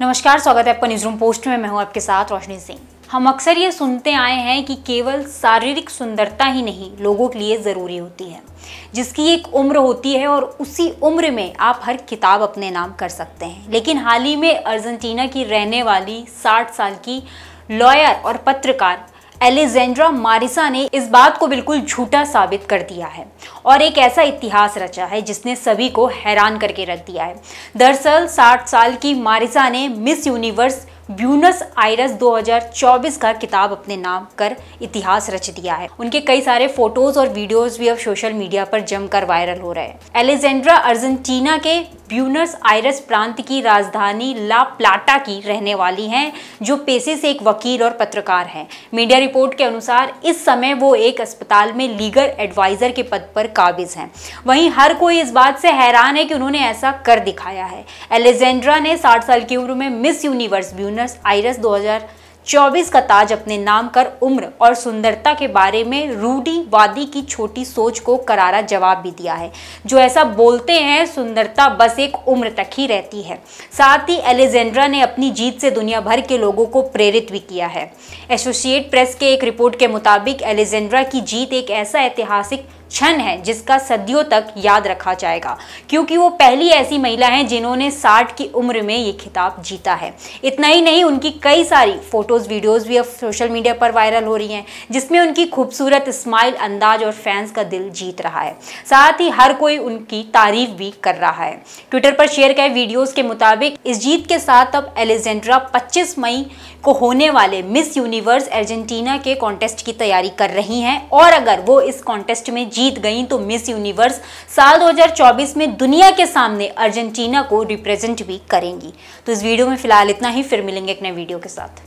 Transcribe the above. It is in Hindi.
नमस्कार स्वागत है आपका न्यूज रूम पोस्ट में मैं हूं आपके साथ रोशनी सिंह हम अक्सर ये सुनते आए हैं कि केवल शारीरिक सुंदरता ही नहीं लोगों के लिए ज़रूरी होती है जिसकी एक उम्र होती है और उसी उम्र में आप हर किताब अपने नाम कर सकते हैं लेकिन हाल ही में अर्जेंटीना की रहने वाली 60 साल की लॉयर और पत्रकार एलेजेंड्रा मारिसा ने इस बात को बिल्कुल झूठा साबित कर दिया है और एक ऐसा इतिहास रचा है जिसने सभी को हैरान करके रख दिया है दरअसल 60 साल की मारिसा ने मिस यूनिवर्स ब्यूनस आयरस 2024 का किताब अपने नाम कर इतिहास रच दिया है उनके कई सारे फोटोज और वीडियोस भी अब सोशल मीडिया पर जमकर वायरल हो रहे हैं एलेजेंड्रा अर्जेंटीना के ब्यूनस आयरस प्रांत की राजधानी ला प्लाटा की रहने वाली हैं जो पेशे से एक वकील और पत्रकार हैं मीडिया रिपोर्ट के अनुसार इस समय वो एक अस्पताल में लीगल एडवाइज़र के पद पर काबिज हैं वहीं हर कोई इस बात से हैरान है कि उन्होंने ऐसा कर दिखाया है एलेजेंड्रा ने साठ साल की उम्र में मिस यूनिवर्स ब्यूनस आयरस दो 24 का ताज अपने नाम कर उम्र और सुंदरता के बारे में रूढ़ीवादी की छोटी सोच को करारा जवाब भी दिया है जो ऐसा बोलते हैं सुंदरता बस एक उम्र तक ही रहती है साथ ही एलेजेंड्रा ने अपनी जीत से दुनिया भर के लोगों को प्रेरित भी किया है एसोसिएट प्रेस के एक रिपोर्ट के मुताबिक एलेजेंड्रा की जीत एक ऐसा ऐतिहासिक क्षण है जिसका सदियों तक याद रखा जाएगा क्योंकि वो पहली ऐसी महिला हैं जिन्होंने 60 की उम्र में ये खिताब जीता है इतना ही नहीं उनकी कई सारी फोटोज़ वीडियोज़ भी अब सोशल मीडिया पर वायरल हो रही हैं जिसमें उनकी खूबसूरत स्माइल अंदाज और फैंस का दिल जीत रहा है साथ ही हर कोई उनकी तारीफ भी कर रहा है ट्विटर पर शेयर गए वीडियोज़ के मुताबिक इस जीत के साथ अब एलेजेंड्रा पच्चीस मई को होने वाले मिस यूनिवर्स अर्जेंटीना के कॉन्टेस्ट की तैयारी कर रही हैं और अगर वो इस कॉन्टेस्ट में जीत गई तो मिस यूनिवर्स साल 2024 में दुनिया के सामने अर्जेंटीना को रिप्रेजेंट भी करेंगी तो इस वीडियो में फिलहाल इतना ही फिर मिलेंगे एक नए वीडियो के साथ